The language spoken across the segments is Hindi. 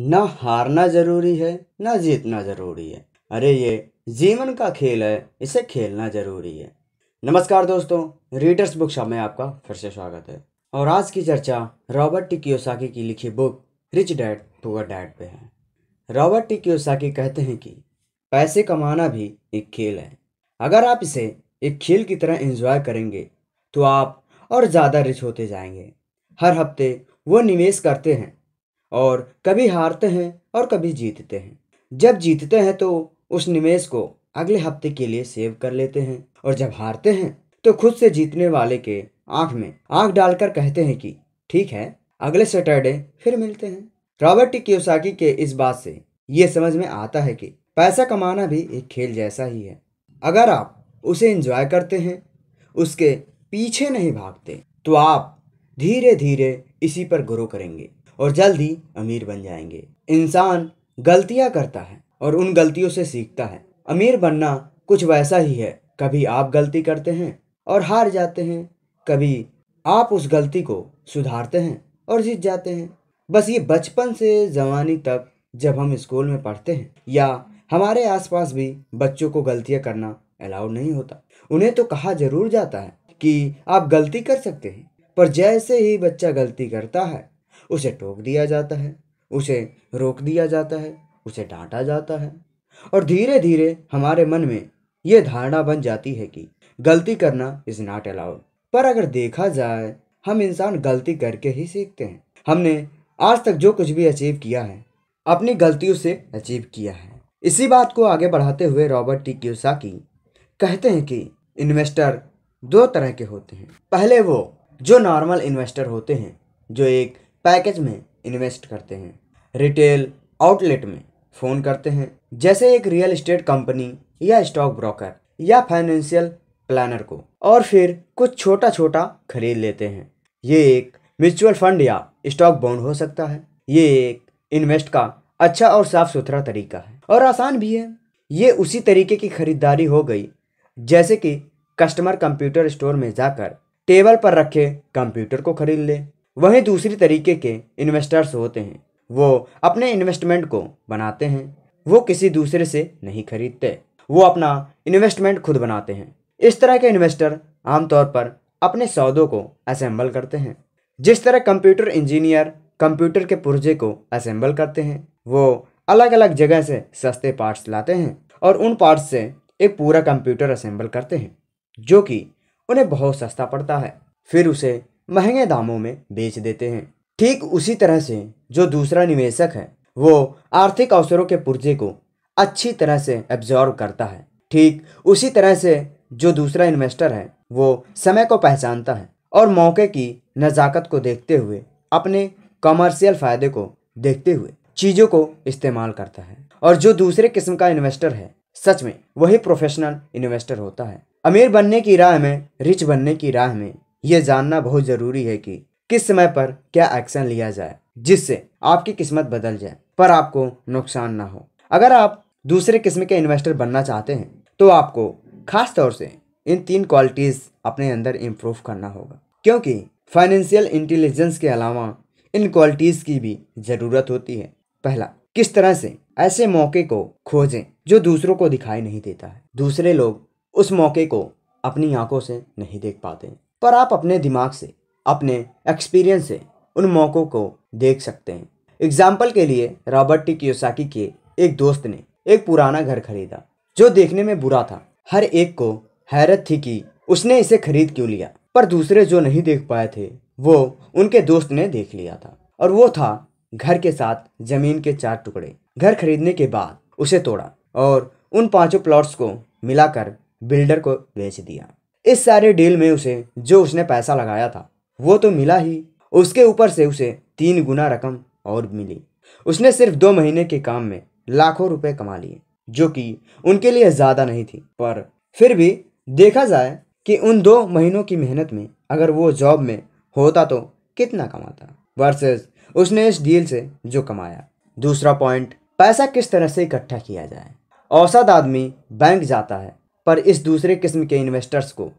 ना हारना जरूरी है ना जीतना जरूरी है अरे ये जीवन का खेल है इसे खेलना जरूरी है नमस्कार दोस्तों रीडर्स बुक शॉप में आपका फिर से स्वागत है और आज की चर्चा रॉबर्ट टी कियोसाकी की लिखी book rich dad poor dad पे है रॉबर्ट टी कियोसाकी कहते हैं कि पैसे कमाना भी एक खेल है अगर आप इसे एक खेल की तरह एंजॉय करेंगे तो आप और ज़्यादा रिच होते जाएंगे हर हफ्ते वो निवेश करते हैं और कभी हारते हैं और कभी जीतते हैं जब जीतते हैं तो उस निवेश को अगले हफ्ते के लिए सेव कर लेते हैं और जब हारते हैं तो खुद से जीतने वाले के आंख में आंख डालकर कहते हैं कि ठीक है अगले सैटरडे फिर मिलते हैं रॉबर्ट कियोसाकी के इस बात से ये समझ में आता है कि पैसा कमाना भी एक खेल जैसा ही है अगर आप उसे इंजॉय करते हैं उसके पीछे नहीं भागते तो आप धीरे धीरे इसी पर ग्रो करेंगे और जल्द ही अमीर बन जाएंगे इंसान गलतियाँ करता है और उन गलतियों से सीखता है अमीर बनना कुछ वैसा ही है कभी आप गलती करते हैं और हार जाते हैं कभी आप उस गलती को सुधारते हैं और जीत जाते हैं बस ये बचपन से जवानी तक जब हम स्कूल में पढ़ते हैं या हमारे आसपास भी बच्चों को गलतियाँ करना अलाउड नहीं होता उन्हें तो कहा जरूर जाता है कि आप गलती कर सकते हैं पर जैसे ही बच्चा गलती करता है उसे टोक दिया जाता है उसे रोक दिया जाता है उसे डांटा जाता है और धीरे धीरे हमारे मन में ये धारणा बन जाती है कि गलती करना इज नॉट अलाउड पर अगर देखा जाए हम इंसान गलती करके ही सीखते हैं हमने आज तक जो कुछ भी अचीव किया है अपनी गलतियों से अचीव किया है इसी बात को आगे बढ़ाते हुए रॉबर्ट टी क्यूसाकी कहते हैं कि इन्वेस्टर दो तरह के होते हैं पहले वो जो नॉर्मल इन्वेस्टर होते हैं जो एक पैकेज में इन्वेस्ट करते हैं रिटेल आउटलेट में फ़ोन करते हैं जैसे एक रियल इस्टेट कंपनी या स्टॉक ब्रोकर या फाइनेंशियल प्लानर को और फिर कुछ छोटा छोटा खरीद लेते हैं ये एक म्यूचुअल फंड या स्टॉक बॉन्ड हो सकता है ये एक इन्वेस्ट का अच्छा और साफ सुथरा तरीका है और आसान भी है ये उसी तरीके की खरीदारी हो गई जैसे कि कस्टमर कंप्यूटर स्टोर में जाकर टेबल पर रखे कंप्यूटर को खरीद ले वहीं दूसरी तरीके के इन्वेस्टर्स होते हैं वो अपने इन्वेस्टमेंट को बनाते हैं वो किसी दूसरे से नहीं खरीदते वो अपना इन्वेस्टमेंट खुद बनाते हैं इस तरह के इन्वेस्टर आमतौर पर अपने सौदों को असेंबल करते हैं जिस तरह कंप्यूटर इंजीनियर कंप्यूटर के पुर्जे को असेंबल करते हैं वो अलग अलग जगह से सस्ते पार्ट्स लाते हैं और उन पार्ट्स से एक पूरा कंप्यूटर असेंबल करते हैं जो कि उन्हें बहुत सस्ता पड़ता है फिर उसे महंगे दामों में बेच देते हैं ठीक उसी तरह से जो दूसरा निवेशक है वो आर्थिक अवसरों के पुर्जे को अच्छी तरह से एब्जॉर्व करता है ठीक उसी तरह से जो दूसरा इन्वेस्टर है वो समय को पहचानता है और मौके की नज़ाकत को देखते हुए अपने कमर्शियल फ़ायदे को देखते हुए चीज़ों को इस्तेमाल करता है और जो दूसरे किस्म का इन्वेस्टर है सच में वही प्रोफेशनल इन्वेस्टर होता है अमीर बनने की राह में रिच बनने की राह में ये जानना बहुत ज़रूरी है कि किस समय पर क्या एक्शन लिया जाए जिससे आपकी किस्मत बदल जाए पर आपको नुकसान ना हो अगर आप दूसरे किस्म के इन्वेस्टर बनना चाहते हैं तो आपको खास तौर से इन तीन क्वालिटीज़ अपने अंदर इम्प्रूव करना होगा क्योंकि फाइनेंशियल इंटेलिजेंस के अलावा इन क्वालिटीज़ की भी ज़रूरत होती है पहला किस तरह से ऐसे मौके को खोजें जो दूसरों को दिखाई नहीं देता है दूसरे लोग उस मौके को अपनी आंखों से नहीं देख पाते पर आप अपने दिमाग से अपने एक्सपीरियंस से उन मौक़ों को देख सकते हैं एग्जाम्पल के लिए रॉबर्ट टी कियोसाकी के एक दोस्त ने एक पुराना घर खरीदा जो देखने में बुरा था हर एक को हैरत थी कि उसने इसे खरीद क्यों लिया पर दूसरे जो नहीं देख पाए थे वो उनके दोस्त ने देख लिया था और वो था घर के साथ जमीन के चार टुकड़े घर खरीदने के बाद उसे तोड़ा और उन पांचों प्लॉट्स को मिलाकर बिल्डर को बेच दिया इस सारे डील में उसे जो उसने पैसा लगाया था वो तो मिला ही उसके ऊपर से उसे तीन गुना रकम और मिली उसने सिर्फ दो महीने के काम में लाखों रुपए कमा लिए जो कि उनके लिए ज़्यादा नहीं थी पर फिर भी देखा जाए कि उन दो महीनों की मेहनत में अगर वो जॉब में होता तो कितना कमाता वर्सेस उसने इस डील से जो कमाया दूसरा पॉइंट पैसा किस तरह से इकट्ठा किया जाए औसत आदमी बैंक जाता है पर इस दूसरे किस्म के इन्वेस्टर्स को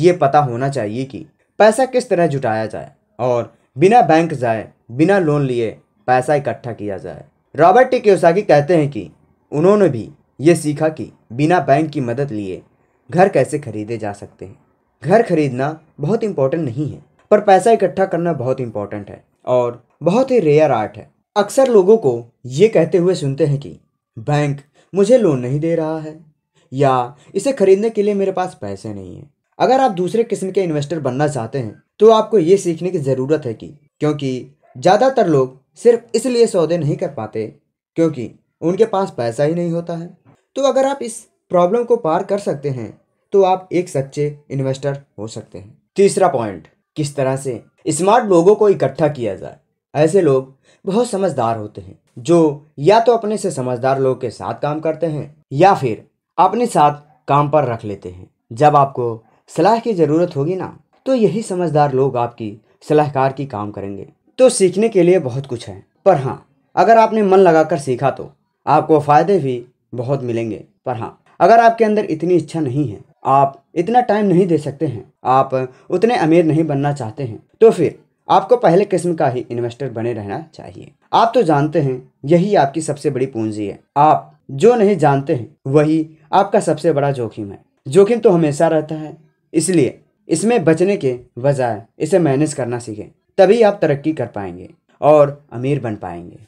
ये पता होना चाहिए कि पैसा किस तरह जुटाया जाए और बिना बैंक जाए बिना लोन लिए पैसा इकट्ठा किया जाए रॉबर्ट टी क्योसाकी कहते हैं कि उन्होंने भी ये सीखा कि बिना बैंक की मदद लिए घर कैसे खरीदे जा सकते हैं घर खरीदना बहुत इम्पोर्टेंट नहीं है पर पैसा इकट्ठा करना बहुत इम्पोर्टेंट है और बहुत ही रेयर आर्ट है अक्सर लोगों को ये कहते हुए सुनते हैं कि बैंक मुझे लोन नहीं दे रहा है या इसे खरीदने के लिए मेरे पास पैसे नहीं है अगर आप दूसरे किस्म के इन्वेस्टर बनना चाहते हैं तो आपको ये सीखने की ज़रूरत है कि क्योंकि ज़्यादातर लोग सिर्फ इसलिए सौदे नहीं कर पाते क्योंकि उनके पास पैसा ही नहीं होता है तो अगर आप इस प्रॉब्लम को पार कर सकते हैं तो आप एक सच्चे इन्वेस्टर हो सकते हैं तीसरा पॉइंट किस तरह से स्मार्ट लोगों को इकट्ठा किया जाए ऐसे लोग बहुत समझदार होते हैं जो या तो अपने से समझदार लोगों के साथ काम करते हैं या फिर अपने साथ काम पर रख लेते हैं जब आपको सलाह की ज़रूरत होगी ना तो यही समझदार लोग आपकी सलाहकार की काम करेंगे तो सीखने के लिए बहुत कुछ है पर हाँ अगर आपने मन लगाकर सीखा तो आपको फ़ायदे भी बहुत मिलेंगे पर हाँ अगर आपके अंदर इतनी इच्छा नहीं है आप इतना टाइम नहीं दे सकते हैं आप उतने अमीर नहीं बनना चाहते हैं तो फिर आपको पहले किस्म का ही इन्वेस्टर बने रहना चाहिए आप तो जानते हैं यही आपकी सबसे बड़ी पूंजी है आप जो नहीं जानते हैं वही आपका सबसे बड़ा जोखिम है जोखिम तो हमेशा रहता है इसलिए इसमें बचने के बजाय इसे मैनेज करना सीखें तभी आप तरक्की कर पाएंगे और अमीर बन पाएंगे